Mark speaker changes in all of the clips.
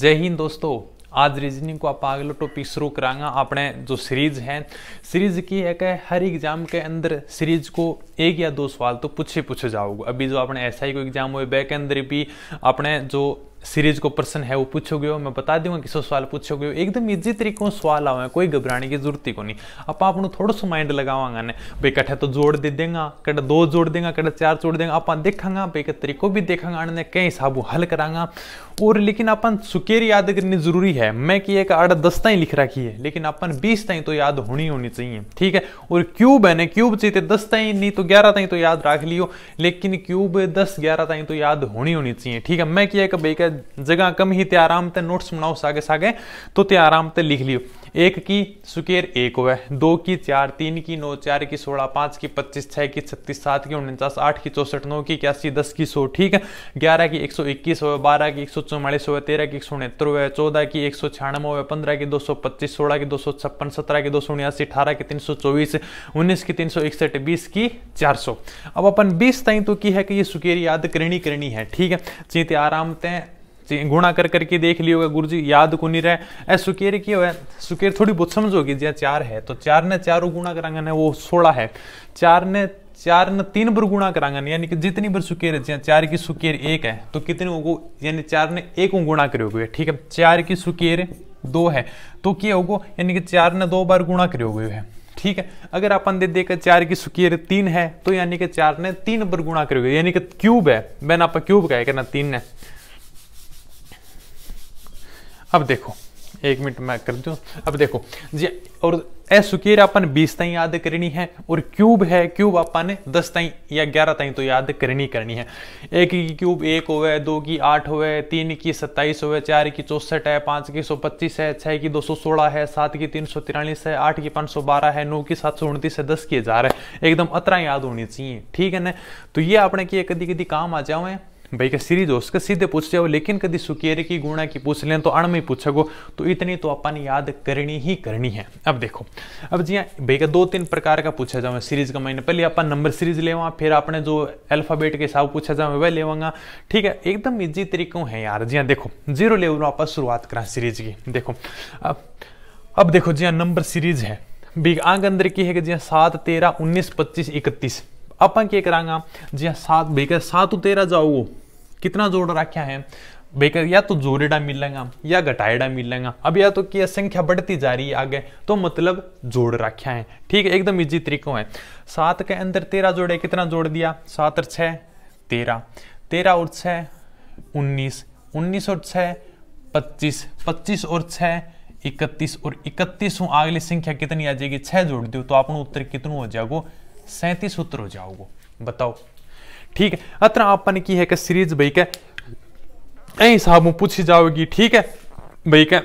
Speaker 1: जय हिंद दोस्तों आज रीजनिंग को आप अगला टॉपिक शुरू करांगा अपने जो सीरीज है सीरीज की है कि हर एग्जाम के अंदर सीरीज को एक या दो सवाल तो पूछे पूछे जाओगे अभी जो अपने एसआई को एग्जाम हुए बैक अंदर भी अपने जो सीरीज को प्रश्न है वो पूछोगे हो मैं बता दूंगा किसो सवाल पूछोगे हो एकदम इजी तरीकों सवाल आवे कोई घबराने की जरूरत ही को नहीं आप अपना थोड़ा सा माइंड लगावांगा ने भाई कटे तो जोड़ दे देंगे कट दो जोड़ देंगे कट चार जोड़ देंगे आप देखांगा भाई का तरीको भी देखांगा ने कई हिसाब हल करांगा और लेकिन अपन सुकेर याद करनी जरूरी है मैं कि एक आठ दस ताई लिख रखी है लेकिन अपन बीस ताई तो याद होनी होनी चाहिए ठीक है और क्यूब है ना क्यूब चाहिए दस ताई नहीं तो ग्यारह ताई तो याद रख लियो लेकिन क्यूब दस ग्यारह ताई तो याद होनी होनी चाहिए ठीक है मैं कि एक भाई का जगह कम ही ते आराम ते नोट्स बनाओ सागे सागे तो ते आराम ते लिख लियो एक की सुकेर एक हुआ दो की चार तीन की नौ चार की सोलह पांच की पच्चीस छह की छत्तीस सात की उनचास आठ की चौसठ नौ की इक्यासी दस की सौ ठीक है ग्यारह की एक सौ इक्कीस हुआ बारह की एक सौ चौवालीस हुआ तेरह की एक सौ उनहत्तर हुआ चौदह की एक सौ छियानवे हुआ पंद्रह की दो सौ पच्चीस सोलह की दो सौ छप्पन सत्रह की दो सौ उन्यासी अठारह की तीन सौ चौबीस उन्नीस की तीन सौ इकसठ बीस की चार सौ अब अपन बीस तई तो की है कि ये सुकेर याद करनी करनी है ठीक है चीते आराम तें गुणा कर करके देख लियो होगा गुरु जी याद को नहीं रहे ए सुकेर की हो सुकेर थोड़ी बहुत समझ होगी जहाँ चार है तो चार ने चारों गुणा करांगा ना वो सोलह है चार ने चार ने तीन बार गुणा करांगा यानी कि जितनी बार सुकेर है चार की सुकेर एक है तो कितने को यानी चार ने एक को गुणा करे हुए ठीक है चार की सुकेर दो है तो क्या होगा यानी कि चार ने दो बार गुणा करे हुए है ठीक है अगर अपन दे देखा चार की सुकेर तीन है तो यानी कि चार ने तीन पर गुणा करे हुए यानी कि क्यूब है मैंने आप क्यूब का कहना तीन ने अब देखो एक मिनट मैं कर दूं अब देखो जी और ए सुकेर अपन बीस ताई याद करनी है और क्यूब है क्यूब अपन दस ताई या ग्यारह ताई तो याद करनी करनी है एक की क्यूब एक होवे दो की आठ होवे तीन की सत्ताईस होवे चार की चौसठ है पाँच की सौ पच्चीस है छः की दो सौ सोलह है सात की तीन सौ तिरालीस है आठ की पाँच सौ बारह है नौ की सात सौ उनतीस है दस की हजार है एकदम अतरा याद होनी चाहिए ठीक है ना तो ये अपने की कभी कभी काम आ जाओ भाई का सीरीज हो उसका सीधे पूछ जाओ लेकिन कभी सुकेरे की गुणा की पूछ लें तो अण में पूछोगो तो इतनी तो अपन याद करनी ही करनी है अब देखो अब जी हाँ, भाई का दो तीन प्रकार का पूछा जाऊँ सीरीज का मैंने पहले अपन नंबर सीरीज लेवा फिर आपने जो अल्फाबेट के हिसाब पूछा जाऊँ वह लेवांगा ठीक है एकदम इजी तरीकों है यार जी हाँ, देखो जीरो लेवल आप शुरुआत करा सीरीज की देखो अब अब देखो जी हाँ, नंबर सीरीज है बिग आंग अंदर की है कि जी सात तेरह उन्नीस पच्चीस इकतीस अपन के करांगा जी हाँ, सात बेकर सात तो तेरह जाओ कितना जोड़ रखा है बेकर या तो जोड़ेडा मिलेगा या घटाएडा मिलेगा अब या तो की संख्या बढ़ती जा रही है आगे तो मतलब जोड़ रखा है ठीक है एकदम इजी तरीको है सात के अंदर तेरह जोड़े कितना जोड़ दिया सात और छः तेरह तेरह और छः उन्नीस उन्नीस और छः पच्चीस पच्चीस और छः इकतीस और इकतीस हूँ अगली संख्या कितनी आ जाएगी छः जोड़ दो तो आपको उत्तर कितनों हो जाएगा सैंतीस सूत्र हो जाओगे बताओ ठीक है अत्र आपने की है कि सीरीज भाई के यही साहब पूछी जाओगी ठीक है भाई के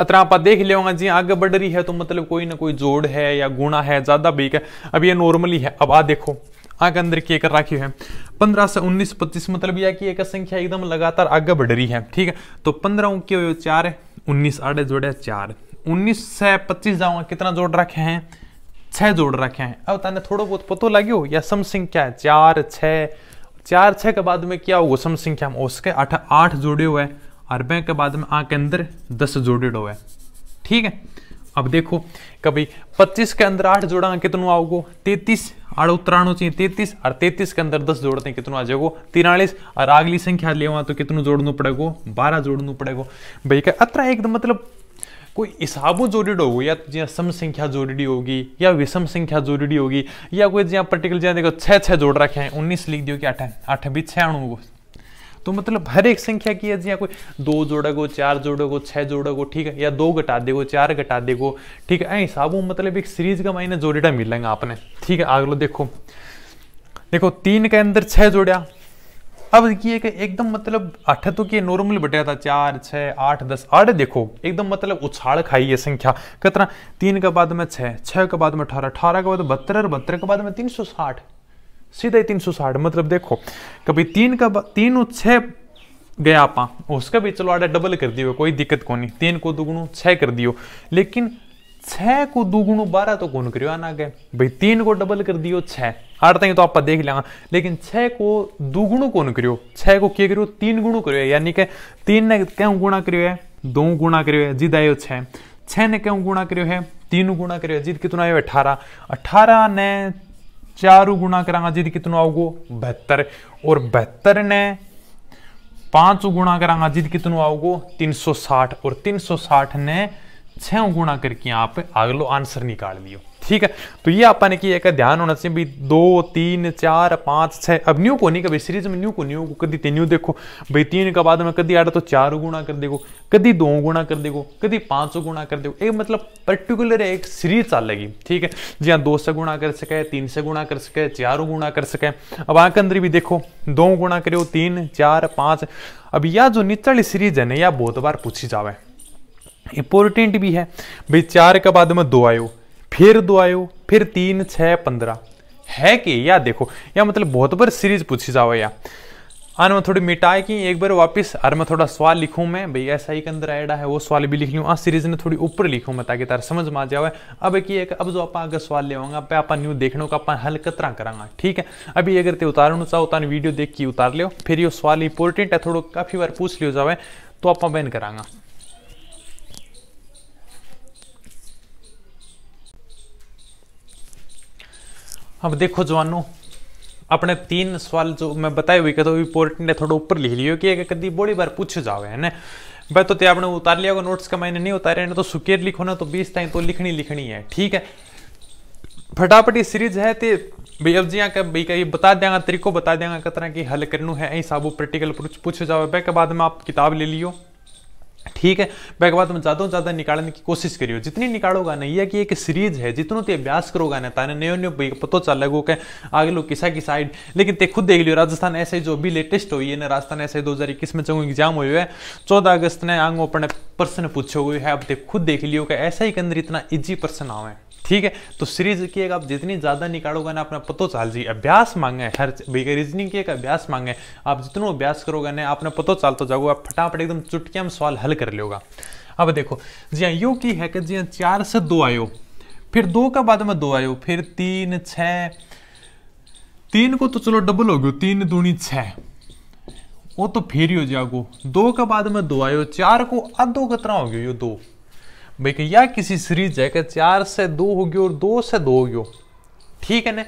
Speaker 1: अतरा आप देख लेगा जी आगे बढ़ रही है तो मतलब कोई ना कोई जोड़ है या गुणा है ज्यादा भाई है अब ये नॉर्मली है अब आ देखो आगे अंदर की एक राखी है पंद्रह से उन्नीस पच्चीस मतलब यह कि एक संख्या एकदम लगातार आगे बढ़ रही है ठीक है तो पंद्रह के चार उन्नीस आड़े जोड़े चार उन्नीस से पच्चीस जाऊंगा कितना जोड़ रखे हैं छः जोड़ रखे हैं अब तने थोड़ा बहुत पतो लगे या सम संख्या है चार छः चार छः के बाद में क्या होगा सम संख्या में उसके आठ आठ जोड़े हुए और बैंक के बाद में आ के अंदर दस जोड़े हुए हैं ठीक है अब देखो कभी पच्चीस के अंदर आठ जोड़ा कितना तो आओगे तैतीस आड़ उत्तराणु चाहिए तैतीस और तैतीस के अंदर दस जोड़ते हैं कितना आ जाएगा तिरालीस और अगली संख्या ले तो कितना जोड़ना पड़ेगा बारह जोड़ना पड़ेगा भैया अत्र अतरा एकदम मतलब कोई हिसाबू जोड़ेड हो या जो सम संख्या जोड़ी होगी या विषम संख्या जोड़ी होगी या कोई जो पर्टिकुलर जहाँ देखो छः छः जोड़ रखे हैं उन्नीस लिख दियो कि अठ अठ भी छियाणु हो तो मतलब हर एक संख्या की है जी कोई दो जोड़ेगो चार जोड़ेगो छः जोड़ेगो ठीक है या दो घटा देगो चार घटा देगो ठीक है हिसाबों मतलब एक सीरीज का मायने जोड़ेडा मिलेंगे आपने ठीक है आगलो देखो देखो तीन के अंदर छः जोड़ा अब देखिए कि एकदम मतलब अठ तो के नॉर्मल बटा था चार छः आठ दस आठ देखो एकदम मतलब उछाड़ खाई है संख्या कितना तीन के बाद में छः छः के बाद में अठारह अठारह के बाद बहत्तर बहत्तर के बाद में तीन सौ साठ सीधा ही तीन सौ साठ मतलब देखो कभी तीन का तीन और छः गया आप उसका भी चलो आठ डबल कर दियो कोई दिक्कत को नहीं तीन को दुगुणु छः कर दियो लेकिन छः को दुगुणु बारह तो कौन करियो आना गए भाई तीन को डबल कर दियो छः आठ तक तो आप देख लेंगे लेकिन छह को दुगुणु कौन करियो छह को क्या करो तीन गुणु करो यानी कि तीन ने क्यों गुणा करो है दो गुणा करो है जिद आयो छह छह ने क्यों गुणा करो है तीन गुणा करो है जिद कितना आयो अठारह अठारह ने चार गुणा करांगा जिद कितना आओगो बहत्तर और बहत्तर ने पांच गुणा करांगा जिद कितना आओगो तीन सौ साठ और तीन सौ साठ ने छह गुणा करके आप अगलो आंसर निकाल लियो ठीक है तो ये आपने की एक ध्यान होना चाहिए भाई दो तीन चार पाँच छः अब न्यू कोनी नहीं सीरीज में न्यू कोनी को कभी तीन देखो भाई तीन के बाद में कभी आठ तो चार गुणा कर देखो कभी दो गुणा कर देखो कभी पाँच गुणा कर देखो एक मतलब पर्टिकुलर एक सीरीज चाल लगी ठीक है जी हाँ दो से गुणा कर सके तीन से गुणा कर सके चार गुणा कर सके अब आँख अंदर भी देखो दो गुणा करो तीन चार पाँच अब यह जो निचली सीरीज है ना यह बहुत बार पूछी जावे इंपोर्टेंट भी है भाई चार के बाद में दो आयो फिर दो आयो फिर तीन छः पंद्रह है कि या देखो या मतलब बहुत बार सीरीज पूछी जाओ या आने में थोड़ी मिटाए कि एक बार वापस अर मैं थोड़ा सवाल लिखूँ मैं भाई ऐसा ही के अंदर आएडा है वो सवाल भी लिख लूँ आ सीरीज ने थोड़ी ऊपर लिखूँ मैं ताकि तार समझ में आ जाए अब कि एक अब जो आप आगे सवाल ले आऊँगा पे आप न्यू देखने का आप हल कतरा करांगा ठीक है अभी अगर ते उतार चाहो तो वीडियो देख के उतार लो फिर ये सवाल इंपॉर्टेंट है थोड़ा काफ़ी बार पूछ लियो जाए तो आप बैन करांगा अब देखो जवानों अपने तीन सवाल जो मैं बताए हुए कदो इंपोर्टेंट है थोड़ा ऊपर लिख लियो कि अगर कभी बड़ी बार पूछ जावे है ना भाई तो ते आपने उतार लिया होगा नोट्स का मैंने नहीं उतारे ना तो सुकेर लिखो ना तो बीस ताई तो लिखनी लिखनी है ठीक है फटाफट ये सीरीज है तो भाई अब जी का भाई का ये बता देंगे तरीको बता देंगे कतरा कि हल करनू है ऐसा वो प्रैक्टिकल पूछ जाओ जावे के बाद में आप किताब ले लियो ठीक है मैं बात में ज़्यादा से ज़्यादा निकालने की कोशिश करियो जितनी निकालोगा ना ये कि एक सीरीज है जितनों ते अभ्यास करोगा ना ताने नयो नयो पतो चल लगो के आगे लो किसा की साइड लेकिन ते खुद देख लियो राजस्थान ऐसे ही जो भी लेटेस्ट हुई है ना राजस्थान ऐसे दो हज़ार इक्कीस में जो एग्जाम हुए है चौदह अगस्त ने आंग ओपन प्रश्न पूछे हुए है अब ते खुद देख लियो कि ऐसा ही के अंदर इतना ईजी प्रश्न आवे ठीक है तो सीरीज की एक आप जितनी ज़्यादा निकालोगे ना अपना पतो चाल जी अभ्यास मांगे हर रीजनिंग की एक अभ्यास मांगे आप जितना अभ्यास करोगे ना अपना पतो चाल तो जाओगे आप फटाफट एकदम चुटकिया में सवाल हल कर लोगा अब देखो जी हाँ यू की है कि जी हाँ, चार से दो आयो फिर दो का बाद में दो आयो फिर तीन छ तीन को तो चलो डबल हो गयो तीन दूनी छ वो तो फिर ही हो जागो दो का बाद में दो आयो चार को अधो कतरा हो गयो यो दो भाई भैया किसी सीरीज है कि चार से दो होगी और दो से दो होगी ठीक है ना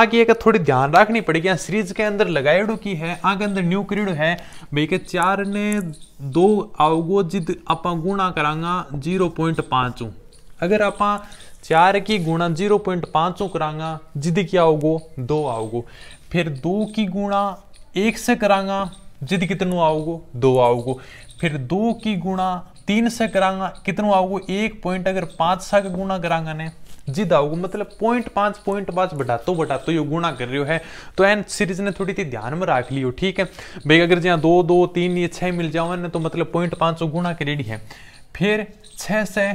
Speaker 1: आगे एक थोड़ी ध्यान रखनी पड़ेगी यहाँ सीरीज के अंदर लगाएडो की है आगे अंदर न्यू करीडो है भाई के चार ने दो आओगो जिद आप गुणा करांगा जीरो पॉइंट पाँच अगर आप चार की गुणा जीरो पॉइंट पाँच करांगा जिद क्या आओगो दो आओगो फिर दो की गुणा एक से करांगा जिद कितनों आओगो दो आओगो फिर दो की गुणा तीन से करांगा कितनों आओगो एक पॉइंट अगर पांच सा का गुणा करांगा ने जिद आओगे मतलब पॉइंट पांच पॉइंट पांच तो बटातो तो ये गुणा कर रहे है तो एन सीरीज ने थोड़ी सी ध्यान में रख लियो ठीक है भाई अगर जहाँ दो दो तीन ये छह मिल जाओ ने तो मतलब पॉइंट पाँच गुणा कर रेडी है फिर छः से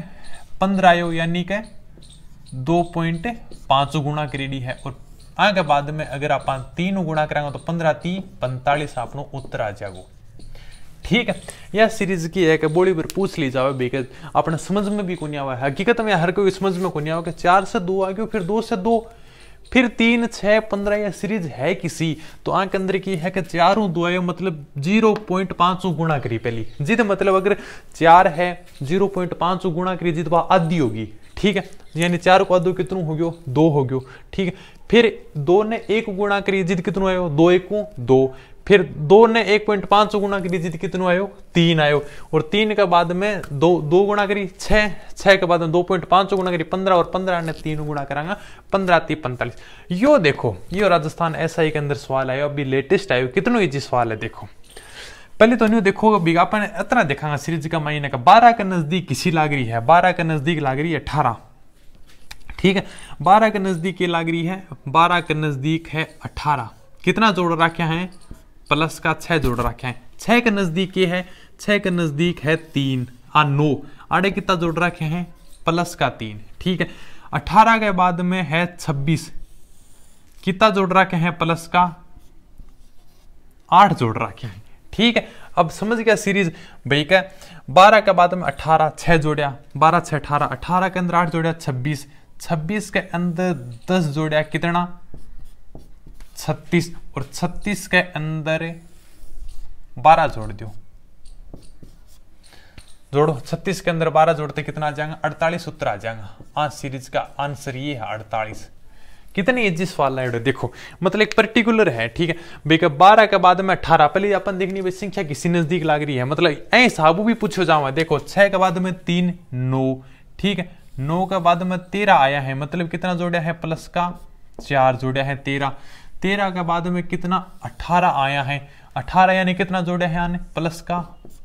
Speaker 1: पंद्रह आयो यानी के दो पॉइंट पाँच गुणा करेडी है और आगे बाद में अगर आप तीन गुणा करांगा तो पंद्रह तीन पैंतालीस आपको उत्तर आ जाएगा ठीक है यह सीरीज की एक बोली पर पूछ ली जावे बिकॉज अपने समझ में भी को हुआ है हकीकत में हर कोई समझ में को हुआ कि चार से दो आ गयो फिर दो से दो फिर तीन छः पंद्रह या सीरीज है किसी तो आंख अंदर की है कि चारों दो दुआएं मतलब जीरो पॉइंट पाँच गुणा करी पहली जिद मतलब अगर चार है जीरो पॉइंट पाँच गुणा करी जिद वह आधी होगी ठीक है यानी चार को आधो कितनों हो गयो दो हो गयो ठीक है फिर दो ने एक गुणा करी जिद कितनों आयो दो एक दो फिर दो ने एक पॉइंट पांच गुणा करी जीत कितन आयो तीन आयो और तीन के बाद में दो दो गुणा करी छह छह के बाद में दो पॉइंट पांच गुणा करी पंद्रह और पंद्रह ने तीन गुणा करांगा पंद्रह ती पैंतालीस यो देखो यो राजस्थान ऐसा ही के अंदर सवाल आयो अभी लेटेस्ट आयो कितनों इजी सवाल है देखो पहले तो नहीं अभी विज्ञापन इतना देखा सीरीज का महीने का बारह के नजदीक किसी लाग रही है बारह के नजदीक लाग रही है अठारह ठीक है बारह के नजदीक ये लाग रही है बारह के नजदीक है अठारह कितना जोड़ रखे हैं प्लस का छह जोड़ रखे हैं छः के नज़दीक ये है छह के नज़दीक है तीन आ नो आड़े कितना जोड़ रखे हैं प्लस का तीन ठीक है अठारह के बाद में है छब्बीस कितना जोड़ रखे हैं प्लस का आठ जोड़ रखे हैं ठीक है अब समझ गया सीरीज भाई क्या बारह के बाद में अठारह छह जोड़िया बारह छह अठारह अठारह के अंदर आठ जोड़िया छब्बीस छब्बीस के अंदर दस जोड़िया कितना छत्तीस और छत्तीस के अंदर बारह जोड़ दो जोड़ो छत्तीस के अंदर बारह जोड़ते कितना आ जाएगा अड़तालीस उत्तर आ जाएगा आज सीरीज का आंसर ये है अड़तालीस कितनी इजी सवाल है देखो मतलब एक पर्टिकुलर है ठीक है बेका बारह के बाद में अठारह पहले अपन देखनी भाई संख्या किसी नजदीक लग रही है मतलब ऐ साबू भी पूछो जावा देखो छह के बाद में तीन नौ ठीक है नौ के बाद में तेरह आया है मतलब कितना जोड़ा है प्लस का चार जोड़ा है तेरह तेरह के बाद में कितना अठारह आया है अठारह यानी कितना जोड़े हैं आने प्लस का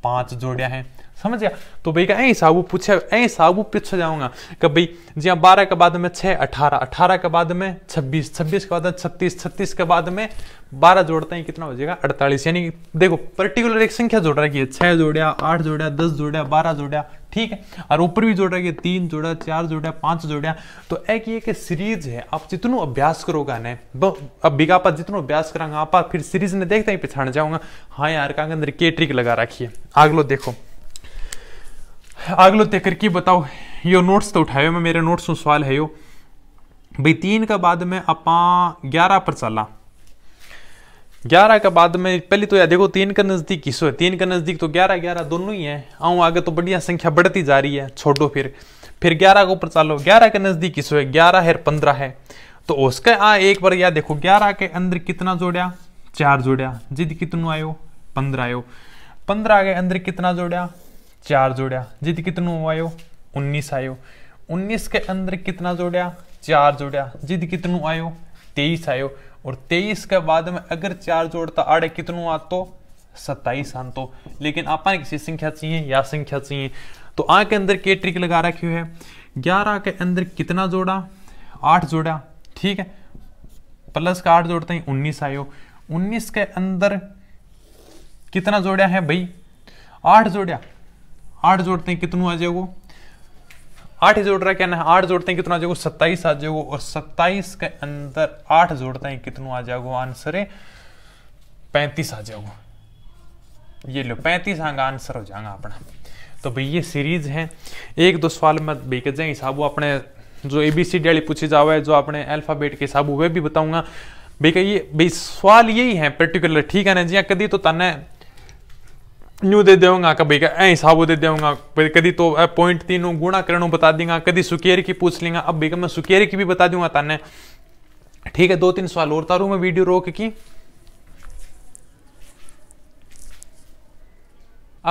Speaker 1: पांच जोड़े हैं समझ गया तो भाई का ऐ साबू पूछे ऐ साबू पीछे जाऊंगा कि भाई जिया बारह के बाद में छः अठारह अठारह के बाद में छब्बीस छब्बीस के बाद में छत्तीस छत्तीस के बाद में बारह जोड़ते हैं कितना हो जाएगा अड़तालीस यानी देखो पर्टिकुलर एक संख्या जोड़ रखी है छः जोड़िया आठ जोड़िया दस जोड़िया बारह जोड़िया ठीक है और ऊपर भी जोड़ रखी तीन जोड़ा चार जोड़ा पांच जोड़ा तो एक ये कि सीरीज है आप जितनो अभ्यास करोगा ने अब बिगा आप जितनो अभ्यास करांगा आप फिर सीरीज ने देखते ही पिछाड़ जाऊंगा हाँ यार का अंदर के ट्रिक लगा रखी है आगलो देखो अगलो ते करके बताओ यो नोट्स तो उठाए मैं मेरे नोट्स में सवाल है यो भाई तीन का बाद में आप ग्यारह पर चला ग्यारह का बाद में पहले तो यार देखो तीन का नज़दीक किसो है तीन का नज़दीक तो ग्यारह ग्यारह दोनों ही है आऊँ आगे तो बढ़िया संख्या बढ़ती जा रही है छोटो फिर फिर ग्यारह को ऊपर चालो ग्यारह के नज़दीक किसो है ग्यारह है पंद्रह है तो उसके आ एक बार यार देखो ग्यारह के अंदर कितना जोड़िया चार जोड़िया जिद कितनों आयो पंद्रह आयो पंद्रह के अंदर कितना जोड़िया चार जोड़िया जिद कितनों आयो उन्नीस आयो उन्नीस के अंदर कितना जोड़ा चार जोड़िया जिद कितनों आयो तेईस आयो और तेईस के बाद में अगर चार जोड़ता आड़े कितनों तो सत्ताईस तो लेकिन आप किसी संख्या चाहिए या संख्या चाहिए तो आ के अंदर के ट्रिक लगा रखी है ग्यारह के अंदर कितना जोड़ा आठ जोड़ा ठीक है प्लस का आठ जोड़ते है उन्नीस आयो उन्नीस के अंदर कितना जोड़ा है भाई आठ जोड़ा आठ जोड़ते हैं कितनों आ जाएगा आठ ही जोड़ रहा है क्या ना आठ जोड़ते हैं कितना आ जाएगा सत्ताईस आ जाएगा और सत्ताईस के अंदर आठ जोड़ते हैं कितना आ जाएगा आंसर है पैंतीस आ जाएगा ये लो पैंतीस आंगा आंसर हो जाएगा अपना तो भाई ये सीरीज है एक दो सवाल में भाई के जाए हिसाब अपने जो ए बी सी डी वाली पूछी जावा है जो अपने अल्फाबेट के हिसाब वह भी बताऊंगा भाई का ये भाई सवाल यही है पर्टिकुलर ठीक है ना जी कदी तो तने न्यू दे देगा का भाई ऐ दे देगा कभी तो पॉइंट तीन गुणा करण बता देंगे कभी सुकेर की पूछ लेंगे अब भाई मैं सुकेर की भी बता दूंगा ताने ठीक है दो तीन सवाल और तारू मैं वीडियो रोक की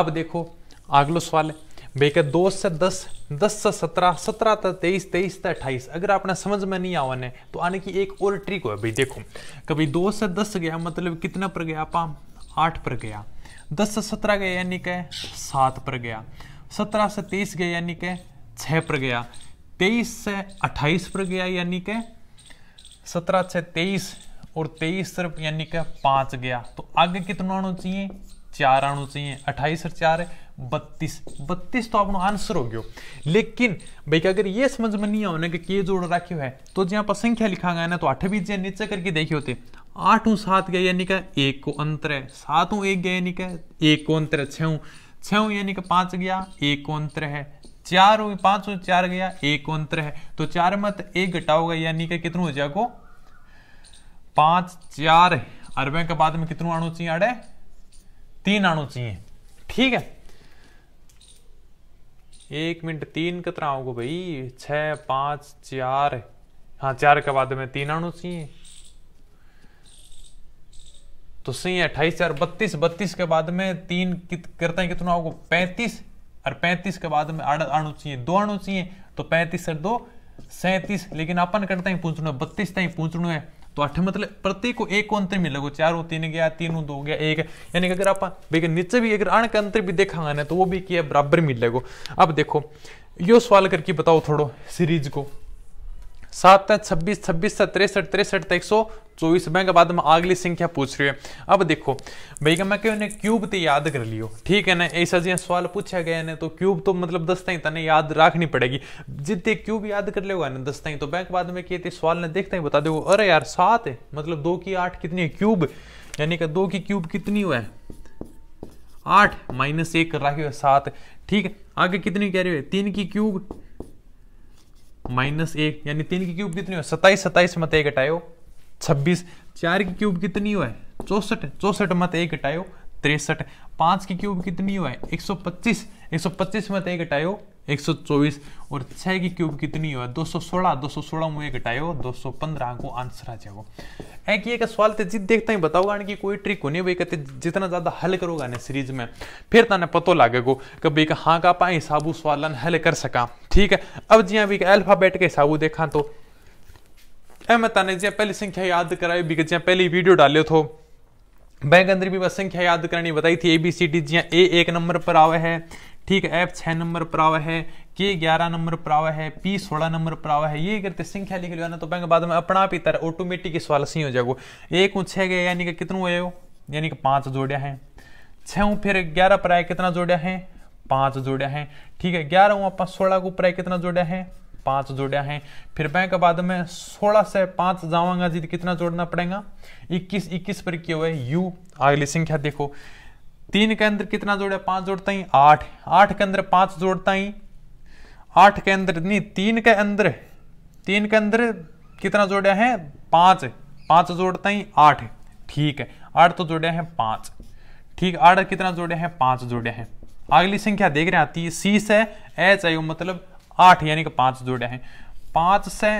Speaker 1: अब देखो अगलो सवाल है भैया दो से दस दस से सत्रह सत्रह तक तेईस तेईस तक अट्ठाईस अगर आपने समझ में नहीं आवाने तो आने की एक और ट्रिक हो भाई देखो कभी दो से दस गया मतलब कितना पर गया आप आठ पर गया दस से सत्रह गए यानी के सात पर गया सत्रह से तेईस गए यानी के छः पर गया तेईस से अट्ठाईस पर गया यानी के सत्रह से तेईस और तेईस सिर्फ यानी के पाँच गया तो आगे कितना आना चाहिए चार आना चाहिए अट्ठाईस और चार बत्तीस बत्तीस तो आपको आंसर हो गया लेकिन भाई अगर ये समझ में नहीं आने के जोड़ रखे है तो जो पर संख्या लिखा गया ना तो आठ बीजे नीचे करके देखे होते आठों सात गए यानी का एक को अंतर है सातों एक गए यानी का एक को अंतर है छः छः यानी कि पांच गया एक को अंतर है चार हो पांच हो चार गया एक को अंतर है तो चार मत एक घटाओगे यानी का कितना हो जाएगा पांच चार अरबे के बाद में कितना आणु चाहिए अड़े तीन आणु चाहिए ठीक है एक मिनट तीन कितना होगा भाई छः पाँच चार हाँ चार के बाद में तीन आणु चाहिए तो सही है अट्ठाईस चार बत्तीस बत्तीस के बाद में तीन कित, करते हैं कितना होगा पैंतीस और पैंतीस के बाद में अणु चाहिए दो अणु चाहिए तो पैंतीस और दो सैंतीस लेकिन अपन करते हैं है बत्तीस तक पूछना है तो अठ मतलब प्रत्येक को एक अंतर में लगो चार हो तीन गया तीन दो गया एक यानी कि अगर आप नीचे भी अगर अण का अंतर भी देखा ना तो वो भी किया बराबर मिल लगो अब देखो यो सवाल करके बताओ थोड़ो सीरीज को सात छब्बीस छब्बीस से तिरसठ तिरसठ तक सौ चौबीस बैंक बाद में अगली संख्या पूछ रही है अब देखो भैया मैं क्यों क्यूब तो याद कर लियो ठीक है ना ऐसा जी सवाल पूछा गया ने तो क्यूब तो मतलब दस तक तेने याद रखनी पड़ेगी जितने क्यूब याद कर लेगा ना दस तक तो बैंक बाद में कहते सवाल ने देखते ही बता दो अरे यार सात है मतलब दो की आठ कितनी है क्यूब यानी कि दो की क्यूब कितनी हुआ है आठ माइनस एक कर रखी हुआ सात ठीक है आगे कितनी कह रही है तीन की क्यूब माइनस एक यानी तीन की क्यूब कितनी हो सताइस सताइस मत एक हटाओ छब्बीस चार की क्यूब कितनी हुआ है चौसठ चौसठ मत एक हटाओ तिरसठ पांच की क्यूब कितनी हुआ है एक सौ पच्चीस एक सौ पच्चीस मत एक हटाओ 124 और छः की क्यूब कितनी हो दो सौ सोलह दो सौ सोलह मुझे घटाओ दो सौ पंद्रह को आंसर आ जाएगा एक ये का सवाल तो जित देखता ही बताओगा कि कोई ट्रिक होनी भाई कहते जितना ज़्यादा हल करोगा ना सीरीज में फिर ताने पतो लागेगो कि भाई का हाँ का पाए हिसाबू सवालन हल कर सका ठीक है अब जी हाँ भाई अल्फाबेट के हिसाब देखा तो मैं ताने जी हाँ पहली संख्या याद कराई भी जी हाँ पहली वीडियो डाले थो बैंक अंदर भी बस संख्या याद करनी बताई थी A B C D G ए एक नंबर पर आवे है ठीक है एफ छह नंबर पर आवा है के ग्यारह नंबर पर आवा है पी सोलह नंबर पर आवा है ये करते संख्या लिख लो ना तो बैंक बाद में अपना आप ही तरह ऑटोमेटिक सवाल सही हो जाएगा एक ऊँ छह गए यानी कि कितना हो यानी कि पाँच जोड़िया है छः फिर ग्यारह पर आए कितना जोड़िया है पाँच जोड़िया है ठीक है ग्यारह अपना सोलह को ऊपर कितना जोड़िया है पाँच जोड़िया है फिर बैंक बाद में सोलह से पाँच जावांगा जी तो कितना जोड़ना पड़ेगा इक्कीस इक्कीस पर क्यों हुआ है यू अगली संख्या देखो तीन के अंदर कितना जोड़ा पांच जोड़ता ही आठ आठ के अंदर पांच जोड़ता ही आठ के अंदर नहीं तीन के अंदर तीन के अंदर कितना जोड़ा है पांच पांच जोड़ता ही आठ ठीक है आठ तो जोड़े हैं पांच ठीक आठ कितना जोड़े हैं पांच जोड़े हैं अगली संख्या देख रहे हैं आती है सी से एच आई मतलब आठ यानी कि पांच जोड़े हैं पांच से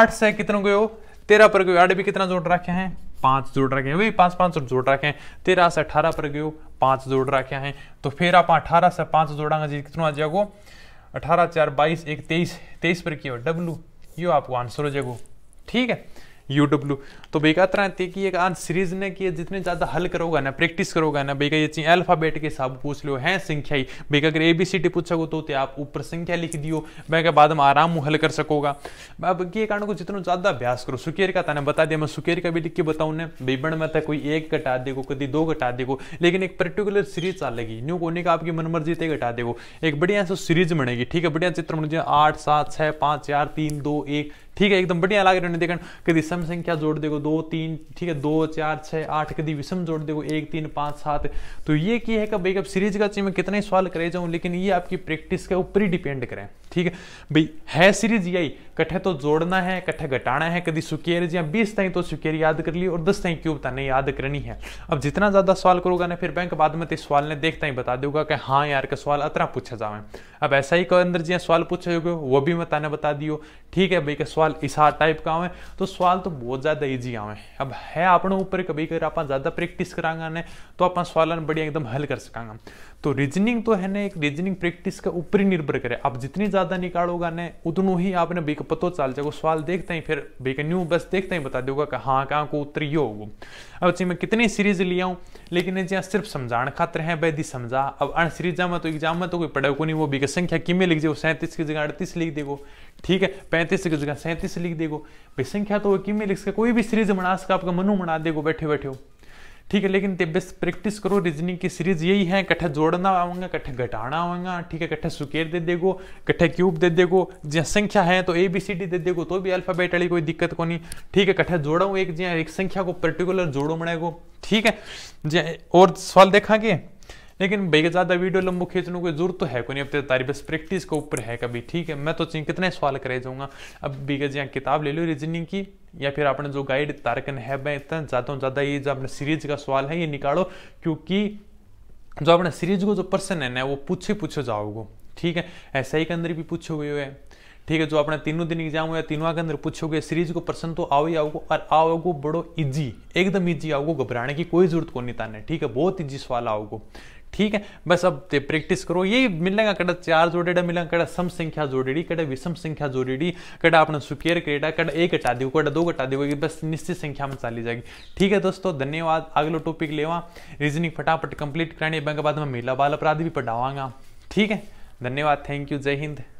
Speaker 1: आठ से कितना गयो तेरह पर गयो आठ भी कितना जोड़ रखे हैं पांच जोड़ रखे हैं वही पांच पांच जोड़ रखे हैं तेरह से अठारह पर गयो पांच जोड़ रखे हैं तो फिर आप अठारह से पांच जोड़ा जी कितना आ जाएगा अठारह चार बाईस एक तेईस तेईस पर क्यों डब्लू यो आपको आंसर हो जाएगा ठीक है यू डब्ल्यू तो बेका तरह ते कि एक आज सीरीज ने कि जितने ज़्यादा हल करोगा ना प्रैक्टिस करोगा ना बेका ये चीज अल्फाबेट के हिसाब पूछ लो है संख्या ही बेका अगर ए बी सी टी पूछोगे तो आप ऊपर संख्या लिख दियो बेका बाद में आराम हल कर सकोगा अब ये कारण को जितना ज़्यादा अभ्यास करो सुकेर का था बता दिया मैं सुकेर का भी लिख के बताऊँ ने बेबण में था कोई एक घटा देगो कभी दो घटा देगो लेकिन एक पर्टिकुलर सीरीज चाल न्यू कोने का आपकी मनमर्जी तय घटा देगो एक बढ़िया सीरीज बनेगी ठीक है बढ़िया चित्र बन जाए आठ सात छः पाँच चार तीन दो एक ठीक है एकदम बढ़िया लग रहे देखने कभी सम संख्या जोड़ देगो दो तीन ठीक है दो चार छः आठ कभी विषम जोड़ देगो एक तीन पाँच सात तो ये की है कि भाई अब सीरीज का चाहिए मैं कितने सवाल करे जाऊँ लेकिन ये आपकी प्रैक्टिस के ऊपर ही डिपेंड करें ठीक है भाई है सीरीज यही कट्ठे तो जोड़ना है कट्ठे घटाना है कभी सुकेर या बीस ताई तो सुकेर याद कर ली और दस ताई क्यों बताने याद करनी है अब जितना ज्यादा सवाल करोगा ना फिर बैंक बाद में तो सवाल ने देखता ही बता दूंगा कि हाँ यार का सवाल अतरा पूछा जावे अब ऐसा ही अंदर जो सवाल पूछे हो वो भी मैं ताने बता दियो ठीक है भाई का सवाल इसा टाइप का आवे तो सवाल तो बहुत ज्यादा ईजी आवे अब है अपने ऊपर कभी अगर आप ज्यादा प्रैक्टिस करांगा ने तो आप सवाल बढ़िया एकदम हल कर सकांगा तो रीजनिंग तो है ना एक रीजनिंग प्रैक्टिस का ऊपर ही निर्भर करे आप जितनी ज़्यादा निकालोगा ना उतनो ही आपने बीक पतो चाल जाएगा सवाल देखते ही फिर बीक न्यू बस देखते ही बता दोगा कि हाँ कहाँ को उत्तर ये होगा अब जी मैं कितनी सीरीज लिया हूँ लेकिन जी सिर्फ समझाने खातर है वैधि समझा अब अन सीरीज में तो एग्जाम में तो कोई पढ़ा को नहीं वो बीक संख्या किमे लिख जाए सैंतीस की जगह अड़तीस लिख देगो ठीक है पैंतीस की जगह सैंतीस लिख देगो भाई संख्या तो वो किमे लिख सके कोई भी सीरीज बना सका आपका मनु बना देगा बैठे बैठे हो ठीक है लेकिन बस प्रैक्टिस करो रीजनिंग की सीरीज यही है कट्ठा जोड़ना आऊँगा कट्ठा घटाना आवेगा ठीक है कट्ठा सुकेर दे देगो कट्ठे क्यूब दे देगो जहाँ संख्या है तो ए बी सी डी दे देगो तो भी अल्फाबेट वाली कोई दिक्कत को नहीं ठीक है कट्ठा जोड़ा एक जहाँ एक संख्या को पर्टिकुलर जोड़ो बनाएगो ठीक है और सवाल देखा कि लेकिन भैया ज़्यादा वीडियो लंबो खींचने की जरूरत तो है कोई नहीं अब तेरे तारी बस प्रैक्टिस के ऊपर है कभी ठीक है मैं तो चाहिए कितने सवाल करे जाऊंगा अब भैया जी यहाँ किताब ले लो रीजनिंग की या फिर आपने जो गाइड तारकन है मैं इतना ज़्यादा से ज़्यादा ये जो अपने सीरीज का सवाल है ये निकालो क्योंकि जो अपने सीरीज को जो पर्सन है ना वो पूछे पूछे जाओगे ठीक है ऐसा ही के अंदर भी पूछे हुए है ठीक है जो अपने तीनों दिन एग्जाम हुआ तीनों के अंदर पूछोगे सीरीज को पर्सन तो आओ ही आओगे और आओगे बड़ो इजी एकदम इजी आओगे घबराने की कोई जरूरत को नहीं ताने ठीक है बहुत इजी सवाल आओगे ठीक है बस अब ते प्रैक्टिस करो ये मिलेगा कड़ा चार जोड़ेड़ा मिलेगा कड़ा सम संख्या जोड़ेड़ी कड़ा विषम संख्या जोड़ेड़ी कड़ा आपने सुकेर करेड़ा कड़ा एक हटा दी कड़ा दो हटा दी बस निश्चित संख्या में चली जाएगी ठीक है दोस्तों धन्यवाद अगला टॉपिक लेवा रीजनिंग फटाफट कंप्लीट कराने बैंक बाद में मेला बाल अपराध भी पढ़ावांगा ठीक है धन्यवाद थैंक यू जय हिंद